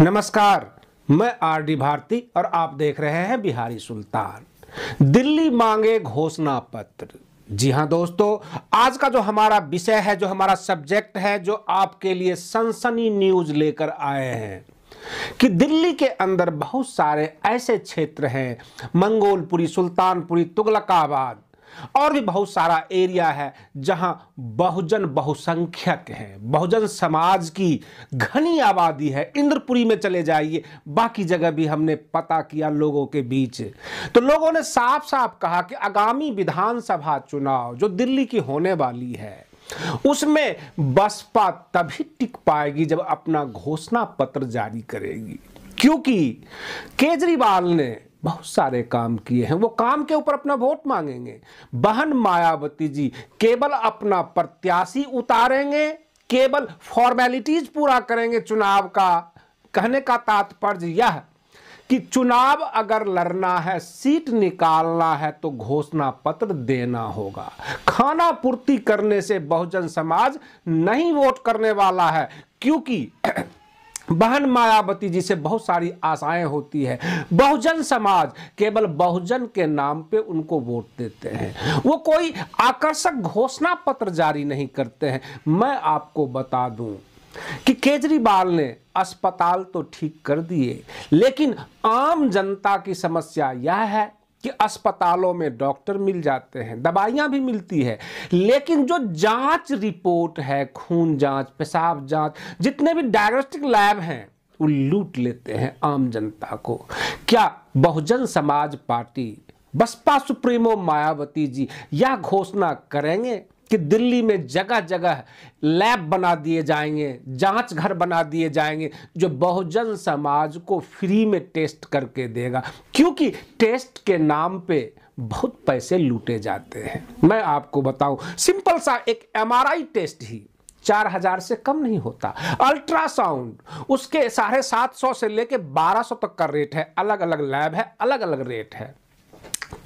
नमस्कार मैं R D Bharti और आप देख रहे हैं बिहारी सुल्तान दिल्ली मांगे घोषणा पत्र जी हाँ दोस्तों आज का जो हमारा विषय है जो हमारा सब्जेक्ट है जो आपके लिए सनसनी न्यूज लेकर आए हैं कि दिल्ली के अंदर बहुत सारे ऐसे क्षेत्र हैं मंगोलपुरी सुल्तानपुरी तुगलकाबाद और भी बहुत सारा एरिया है जहां बहुजन बहुसंख्यक हैं बहुजन समाज की घनी आबादी है इंद्रपुरी में चले जाइए बाकी जगह भी हमने पता किया लोगों के बीच तो लोगों ने साफ साफ कहा कि आगामी विधानसभा चुनाव जो दिल्ली की होने वाली है उसमें बसपा तभी टिक पाएगी जब अपना घोषणा पत्र जारी करेगी क्योंकि केजरीवाल ने बहुत सारे काम किए हैं वो काम के ऊपर अपना वोट मांगेंगे बहन मायावती जी केवल अपना प्रत्याशी उतारेंगे केवल फॉर्मेलिटीज पूरा करेंगे चुनाव का कहने का तात्पर्य यह कि चुनाव अगर लड़ना है सीट निकालना है तो घोषणा पत्र देना होगा खाना पूर्ति करने से बहुजन समाज नहीं वोट करने वाला है क्योंकि बहन मायावती जी से बहुत सारी आशाएं होती है बहुजन समाज केवल बहुजन के नाम पे उनको वोट देते हैं वो कोई आकर्षक घोषणा पत्र जारी नहीं करते हैं मैं आपको बता दूं कि केजरीवाल ने अस्पताल तो ठीक कर दिए लेकिन आम जनता की समस्या यह है कि अस्पतालों में डॉक्टर मिल जाते हैं दवाइयाँ भी मिलती है लेकिन जो जांच रिपोर्ट है खून जांच पेशाब जांच जितने भी डायग्नोस्टिक लैब हैं वो लूट लेते हैं आम जनता को क्या बहुजन समाज पार्टी बसपा सुप्रीमो मायावती जी यह घोषणा करेंगे कि दिल्ली में जगह जगह लैब बना दिए जाएंगे जांच घर बना दिए जाएंगे जो बहुजन समाज को फ्री में टेस्ट करके देगा क्योंकि टेस्ट के नाम पे बहुत पैसे लूटे जाते हैं मैं आपको बताऊं सिंपल सा एक एमआरआई टेस्ट ही चार हजार से कम नहीं होता अल्ट्रासाउंड उसके साढ़े सात सौ से लेके बारह सौ तक का रेट है अलग अलग लैब है अलग अलग रेट है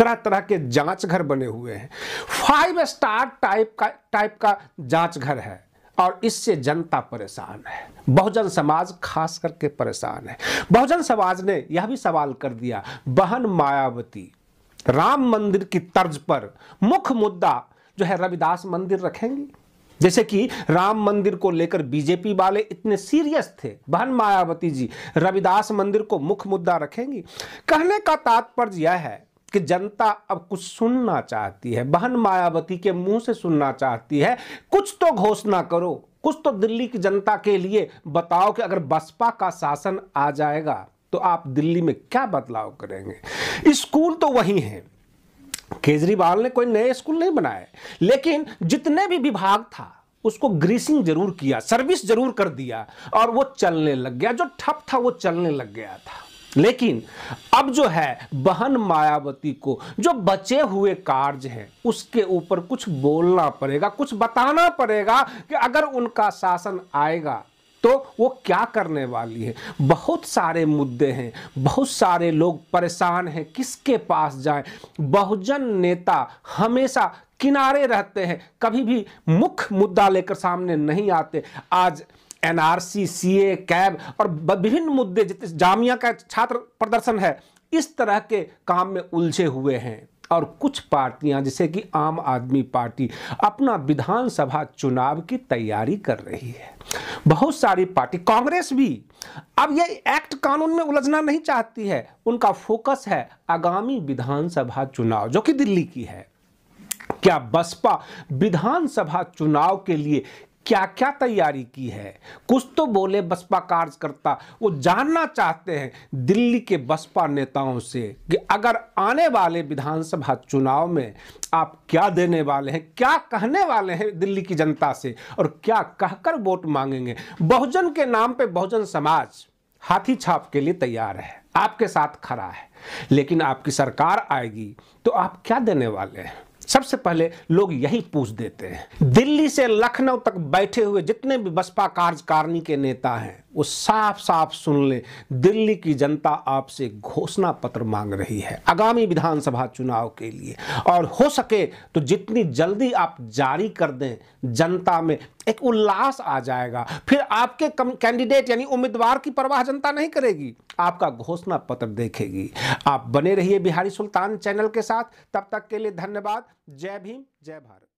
तरह तरह के जांच घर बने हुए हैं फाइव स्टार टाइप का टाइप का जांच घर है और इससे जनता परेशान है बहुजन समाज खास करके परेशान है बहुजन समाज ने यह भी सवाल कर दिया बहन मायावती राम मंदिर की तर्ज पर मुख्य मुद्दा जो है रविदास मंदिर रखेंगी जैसे कि राम मंदिर को लेकर बीजेपी वाले इतने सीरियस थे बहन मायावती जी रविदास मंदिर को मुख्य मुद्दा रखेंगी कहने का तात्पर्य यह है कि जनता अब कुछ सुनना चाहती है बहन मायावती के मुंह से सुनना चाहती है कुछ तो घोषणा करो कुछ तो दिल्ली की जनता के लिए बताओ कि अगर बसपा का शासन आ जाएगा तो आप दिल्ली में क्या बदलाव करेंगे स्कूल तो वही हैं केजरीवाल ने कोई नए स्कूल नहीं बनाए लेकिन जितने भी विभाग था उसको ग्रीसिंग जरूर किया सर्विस जरूर कर दिया और वो चलने लग गया जो ठप था वो चलने लग गया था लेकिन अब जो है बहन मायावती को जो बचे हुए कार्य हैं उसके ऊपर कुछ बोलना पड़ेगा कुछ बताना पड़ेगा कि अगर उनका शासन आएगा तो वो क्या करने वाली है बहुत सारे मुद्दे हैं बहुत सारे लोग परेशान हैं किसके पास जाएं बहुजन नेता हमेशा किनारे रहते हैं कभी भी मुख्य मुद्दा लेकर सामने नहीं आते आज एनआरसी सीए कैब और विभिन्न मुद्दे जितने जामिया का छात्र प्रदर्शन है इस तरह के काम में उलझे हुए हैं और कुछ पार्टियां जैसे कि आम आदमी पार्टी अपना विधानसभा चुनाव की तैयारी कर रही है बहुत सारी पार्टी कांग्रेस भी अब ये एक्ट कानून में उलझना नहीं चाहती है उनका फोकस है आगामी विधानसभा चुनाव जो कि दिल्ली की है क्या बसपा विधानसभा चुनाव के लिए क्या क्या तैयारी की है कुछ तो बोले बसपा कार्यकर्ता वो जानना चाहते हैं दिल्ली के बसपा नेताओं से कि अगर आने वाले विधानसभा चुनाव में आप क्या देने वाले हैं क्या कहने वाले हैं दिल्ली की जनता से और क्या कहकर वोट मांगेंगे बहुजन के नाम पे बहुजन समाज हाथी छाप के लिए तैयार है आपके साथ खड़ा है लेकिन आपकी सरकार आएगी तो आप क्या देने वाले हैं सबसे पहले लोग यही पूछ देते हैं दिल्ली से लखनऊ तक बैठे हुए जितने भी बसपा कार्यकारिणी के नेता हैं वो साफ साफ सुन ले दिल्ली की जनता आपसे घोषणा पत्र मांग रही है आगामी विधानसभा चुनाव के लिए और हो सके तो जितनी जल्दी आप जारी कर दें जनता में एक उल्लास आ जाएगा फिर आपके कम कैंडिडेट यानी उम्मीदवार की परवाह जनता नहीं करेगी आपका घोषणा पत्र देखेगी आप बने रहिए बिहारी सुल्तान चैनल के साथ तब तक के लिए धन्यवाद जय भीम जय भारत